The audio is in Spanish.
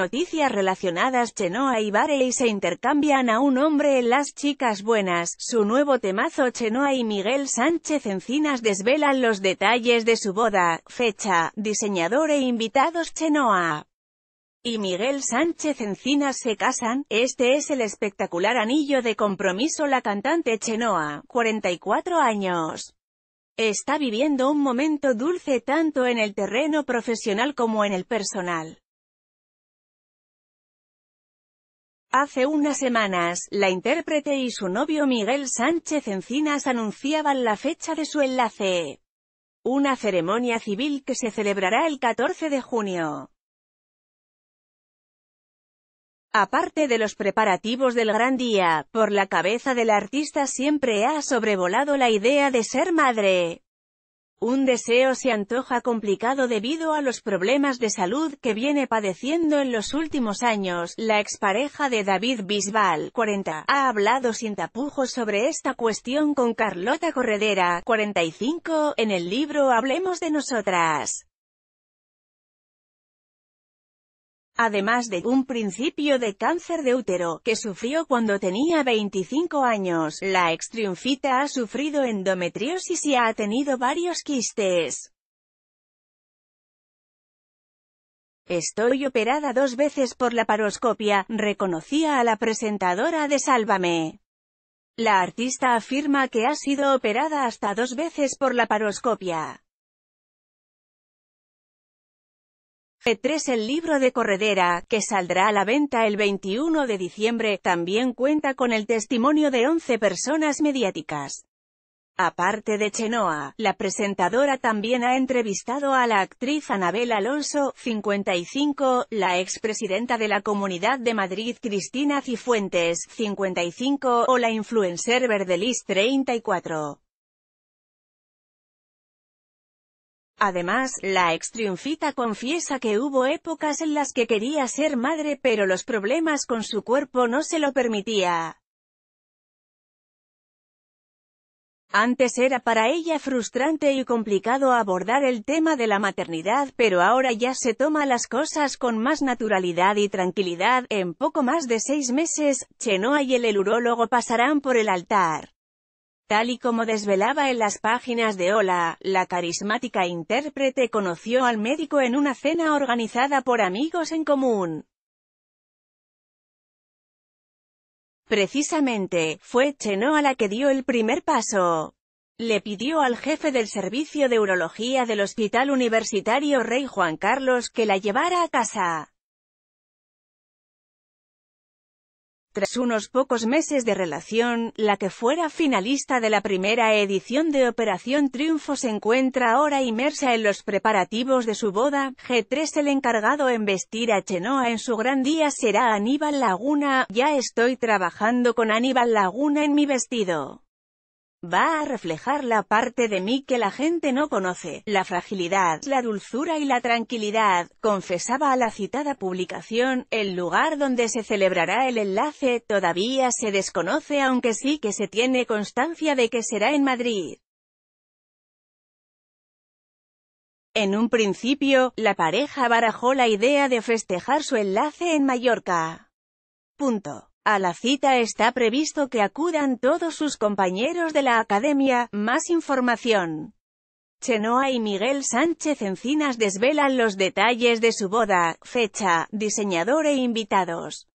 noticias relacionadas Chenoa y Barey se intercambian a un hombre en Las Chicas Buenas, su nuevo temazo Chenoa y Miguel Sánchez Encinas desvelan los detalles de su boda, fecha, diseñador e invitados Chenoa y Miguel Sánchez Encinas se casan, este es el espectacular anillo de compromiso la cantante Chenoa, 44 años. Está viviendo un momento dulce tanto en el terreno profesional como en el personal. Hace unas semanas, la intérprete y su novio Miguel Sánchez Encinas anunciaban la fecha de su enlace. Una ceremonia civil que se celebrará el 14 de junio. Aparte de los preparativos del gran día, por la cabeza del artista siempre ha sobrevolado la idea de ser madre. Un deseo se antoja complicado debido a los problemas de salud que viene padeciendo en los últimos años. La expareja de David Bisbal, 40, ha hablado sin tapujos sobre esta cuestión con Carlota Corredera, 45, en el libro Hablemos de Nosotras. además de un principio de cáncer de útero, que sufrió cuando tenía 25 años. La triunfita ha sufrido endometriosis y ha tenido varios quistes. Estoy operada dos veces por la paroscopia, reconocía a la presentadora de Sálvame. La artista afirma que ha sido operada hasta dos veces por la paroscopia. 3. El libro de Corredera, que saldrá a la venta el 21 de diciembre, también cuenta con el testimonio de 11 personas mediáticas. Aparte de Chenoa, la presentadora también ha entrevistado a la actriz Anabel Alonso, 55, la expresidenta de la Comunidad de Madrid Cristina Cifuentes, 55, o la influencer Verdelis, 34. Además, la ex triunfita confiesa que hubo épocas en las que quería ser madre pero los problemas con su cuerpo no se lo permitía. Antes era para ella frustrante y complicado abordar el tema de la maternidad, pero ahora ya se toma las cosas con más naturalidad y tranquilidad. En poco más de seis meses, Chenoa y el urólogo pasarán por el altar. Tal y como desvelaba en las páginas de Hola, la carismática intérprete conoció al médico en una cena organizada por amigos en común. Precisamente, fue Chenoa la que dio el primer paso. Le pidió al jefe del servicio de urología del Hospital Universitario Rey Juan Carlos que la llevara a casa. Tras unos pocos meses de relación, la que fuera finalista de la primera edición de Operación Triunfo se encuentra ahora inmersa en los preparativos de su boda. G3 El encargado en vestir a Chenoa en su gran día será Aníbal Laguna. Ya estoy trabajando con Aníbal Laguna en mi vestido. Va a reflejar la parte de mí que la gente no conoce, la fragilidad, la dulzura y la tranquilidad, confesaba a la citada publicación, el lugar donde se celebrará el enlace todavía se desconoce aunque sí que se tiene constancia de que será en Madrid. En un principio, la pareja barajó la idea de festejar su enlace en Mallorca. Punto. A la cita está previsto que acudan todos sus compañeros de la academia. Más información. Chenoa y Miguel Sánchez Encinas desvelan los detalles de su boda, fecha, diseñador e invitados.